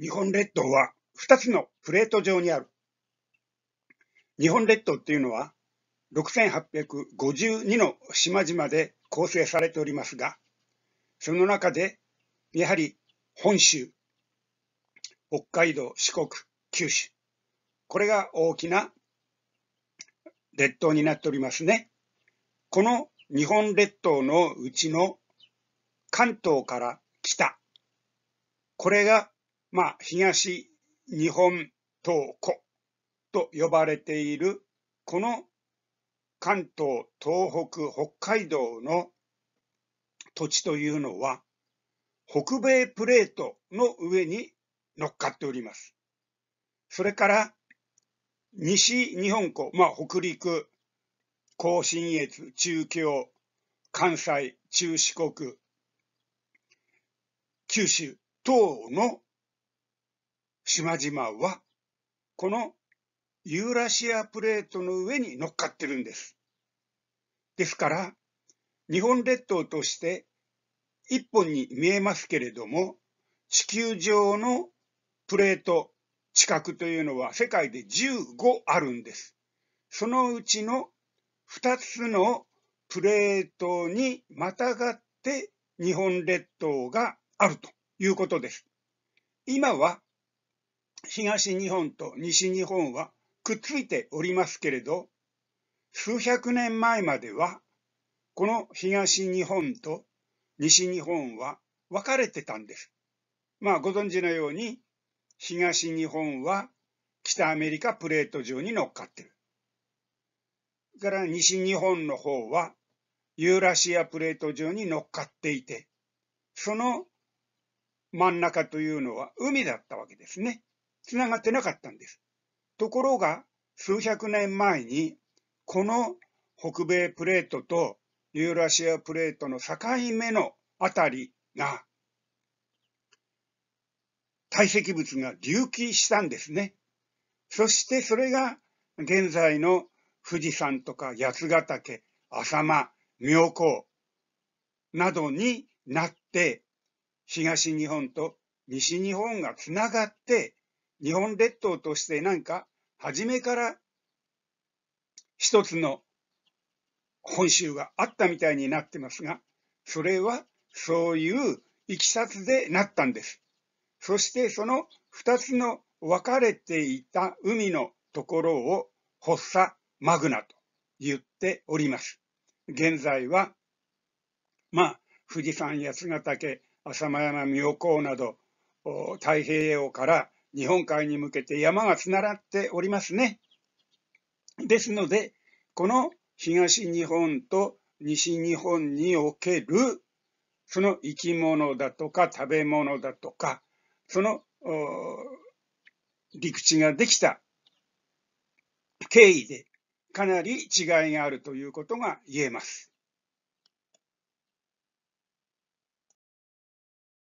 日本列島は2つのプレート上にある。日本列島っていうのは6852の島々で構成されておりますが、その中でやはり本州、北海道、四国、九州、これが大きな列島になっておりますね。この日本列島のうちの関東から北、これがまあ、東日本東湖と呼ばれているこの関東、東北、北海道の土地というのは北米プレートの上に乗っかっております。それから西日本湖、まあ、北陸、甲信越、中京、関西、中四国、九州等の島々は、このユーラシアプレートの上に乗っかってるんです。ですから、日本列島として一本に見えますけれども、地球上のプレート、地殻というのは世界で15あるんです。そのうちの2つのプレートにまたがって日本列島があるということです。今は東日本と西日本はくっついておりますけれど、数百年前までは、この東日本と西日本は分かれてたんです。まあご存知のように、東日本は北アメリカプレート上に乗っかってる。から西日本の方はユーラシアプレート上に乗っかっていて、その真ん中というのは海だったわけですね。つながってなかったんです。ところが、数百年前に、この北米プレートとユーラシアプレートの境目のあたりが、堆積物が隆起したんですね。そしてそれが現在の富士山とか八ヶ岳、浅間、妙高などになって、東日本と西日本がつながって、日本列島としてなんか初めから一つの本州があったみたいになってますがそれはそういういきさつでなったんです。そしてその二つの分かれていた海のところを発作マグナと言っております。現在は、まあ、富士山、八ヶ岳、浅間山、妙高など、太平洋から日本海に向けて山がつながっておりますね。ですので、この東日本と西日本における、その生き物だとか食べ物だとか、その陸地ができた経緯でかなり違いがあるということが言えます。